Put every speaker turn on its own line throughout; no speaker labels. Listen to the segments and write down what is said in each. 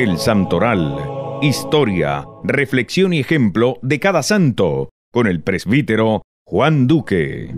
El Santoral. Historia, reflexión y ejemplo de cada santo, con el presbítero Juan Duque.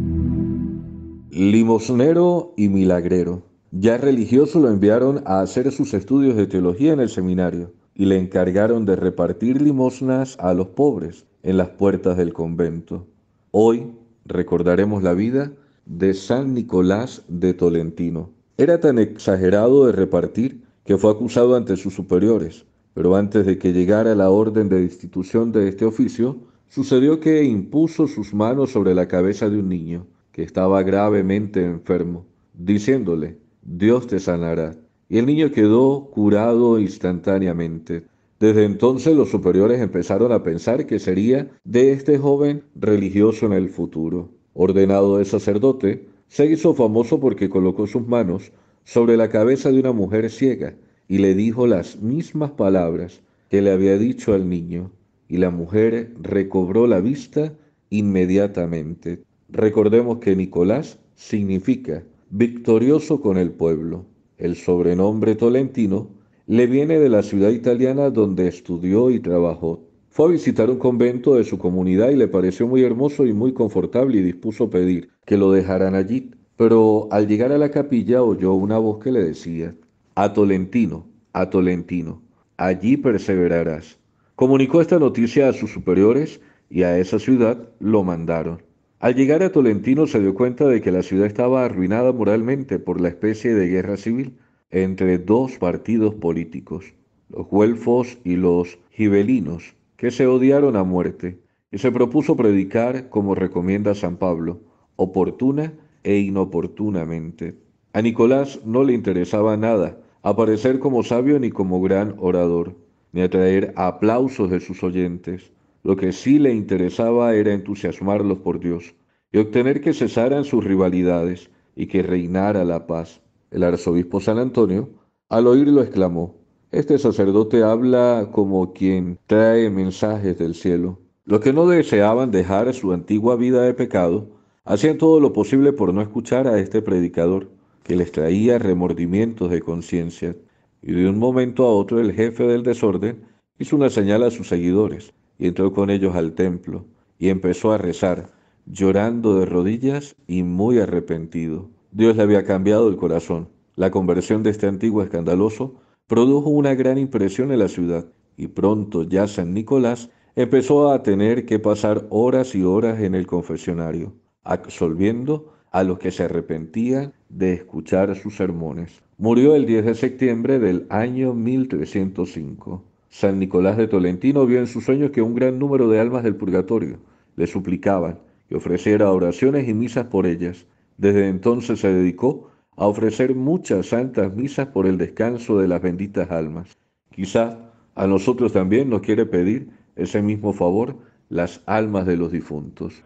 Limosnero y milagrero. Ya religioso lo enviaron a hacer sus estudios de teología en el seminario y le encargaron de repartir limosnas a los pobres en las puertas del convento. Hoy recordaremos la vida de San Nicolás de Tolentino. Era tan exagerado de repartir que fue acusado ante sus superiores, pero antes de que llegara la orden de institución de este oficio, sucedió que impuso sus manos sobre la cabeza de un niño que estaba gravemente enfermo, diciéndole, Dios te sanará. Y el niño quedó curado instantáneamente. Desde entonces los superiores empezaron a pensar que sería de este joven religioso en el futuro. Ordenado de sacerdote, se hizo famoso porque colocó sus manos sobre la cabeza de una mujer ciega y le dijo las mismas palabras que le había dicho al niño, y la mujer recobró la vista inmediatamente. Recordemos que Nicolás significa victorioso con el pueblo. El sobrenombre tolentino le viene de la ciudad italiana donde estudió y trabajó. Fue a visitar un convento de su comunidad y le pareció muy hermoso y muy confortable y dispuso pedir que lo dejaran allí. Pero al llegar a la capilla oyó una voz que le decía, A Tolentino, a Tolentino, allí perseverarás. Comunicó esta noticia a sus superiores y a esa ciudad lo mandaron. Al llegar a Tolentino se dio cuenta de que la ciudad estaba arruinada moralmente por la especie de guerra civil entre dos partidos políticos, los güelfos y los gibelinos, que se odiaron a muerte, y se propuso predicar, como recomienda San Pablo, oportuna e inoportunamente. A Nicolás no le interesaba nada aparecer como sabio ni como gran orador, ni atraer aplausos de sus oyentes. Lo que sí le interesaba era entusiasmarlos por Dios y obtener que cesaran sus rivalidades y que reinara la paz. El arzobispo San Antonio, al oírlo, exclamó, Este sacerdote habla como quien trae mensajes del cielo. Los que no deseaban dejar su antigua vida de pecado, Hacían todo lo posible por no escuchar a este predicador, que les traía remordimientos de conciencia, y de un momento a otro el jefe del desorden hizo una señal a sus seguidores, y entró con ellos al templo, y empezó a rezar, llorando de rodillas y muy arrepentido. Dios le había cambiado el corazón. La conversión de este antiguo escandaloso produjo una gran impresión en la ciudad, y pronto ya San Nicolás empezó a tener que pasar horas y horas en el confesionario absolviendo a los que se arrepentían de escuchar sus sermones. Murió el 10 de septiembre del año 1305. San Nicolás de Tolentino vio en sus sueños que un gran número de almas del purgatorio le suplicaban que ofreciera oraciones y misas por ellas. Desde entonces se dedicó a ofrecer muchas santas misas por el descanso de las benditas almas. Quizá a nosotros también nos quiere pedir ese mismo favor las almas de los difuntos.